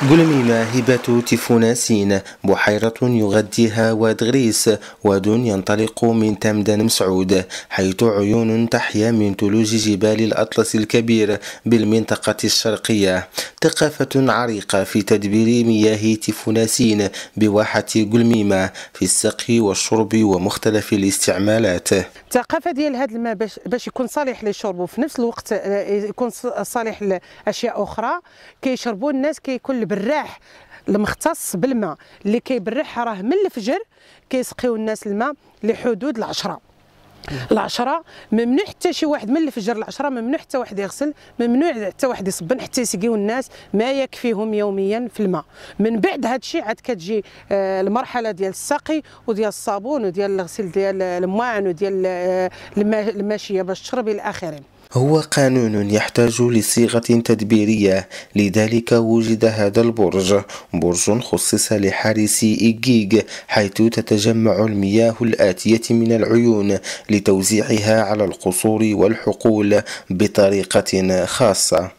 قلميمة هبة تفوناسين بحيرة يغديها واد غريس واد ينطلق من تمدن مسعود حيث عيون تحيا من ثلوج جبال الأطلس الكبير بالمنطقة الشرقية ثقافة عريقة في تدبير مياه تفوناسين بواحة قلميمة في السقي والشرب ومختلف الاستعمالات الثقافة ديال هذا الماء باش يكون صالح للشرب وفي نفس الوقت آه، يكون صالح لأشياء أخرى كيشربوا الناس كيكون البراح المختص بالماء اللي كيبرح راه من الفجر كيسقيو الناس الماء لحدود العشره العشرة ممنوع حتى شي واحد من الفجر العشرة ممنوع حتى واحد يغسل ممنوع حتى واحد يصبن حتى يسقيو الناس ما يكفيهم يوميا في الماء من بعد هاد الشيء عاد كتجي آه، المرحلة ديال السقي وديال الصابون وديال الغسيل ديال الماعن وديال آه، الماشية باش تشرب إلى آخره هو قانون يحتاج لصيغة تدبيرية لذلك وجد هذا البرج برج خصص لحارس إيجيج حيث تتجمع المياه الآتية من العيون لتوزيعها على القصور والحقول بطريقة خاصة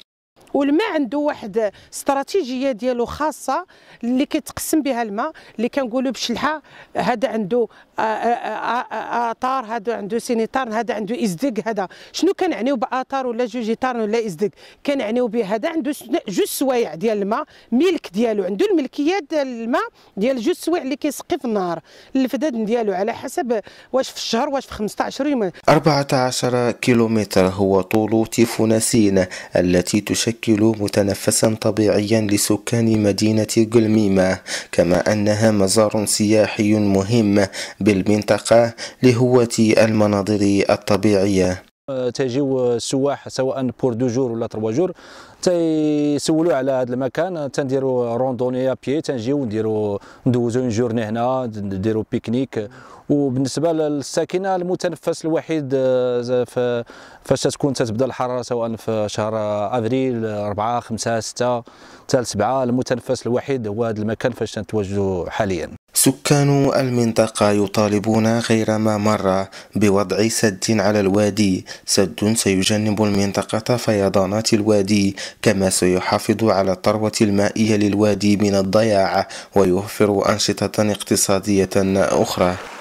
والماء عنده واحد استراتيجيه ديالو خاصه اللي كيتقسم بها الماء اللي كنقولوا بشلحه هذا عنده اثار هذا عنده سينيتار هذا عنده ازدق هذا شنو كنعنيو باثار ولا جوج اثار ولا ازدق كنعنيو به هذا عنده جوج سوايع ديال الماء ملك ديالو عنده الملكيه ديال الماء ديال جوج سوايع اللي كيسقي في النهار الفداد ديالو على حسب واش في الشهر واش في 15 يوم 14 كيلومتر هو طول سينا التي تشكل تشكل متنفسا طبيعيا لسكان مدينة قلميمة كما أنها مزار سياحي مهم بالمنطقة لهوة المناظر الطبيعية تيجيو السواح سواء بور دو جور ولا تروا جور تيسولوا على هذا المكان تنديروا روندوني بيي تنجيو نديروا ندوزو اون جورني هنا نديروا بيكنيك وبالنسبه للساكنه المتنفس الوحيد آه، فاش تكون تتبدا الحراره سواء في شهر افريل 4 5 6 حتى 7 المتنفس الوحيد هو هذا المكان فاش نتواجدوا حاليا سكان المنطقة يطالبون غير ما مرة بوضع سد على الوادي سد سيجنب المنطقة فيضانات الوادي كما سيحافظ على الثروة المائية للوادي من الضياع ويوفر أنشطة اقتصادية أخرى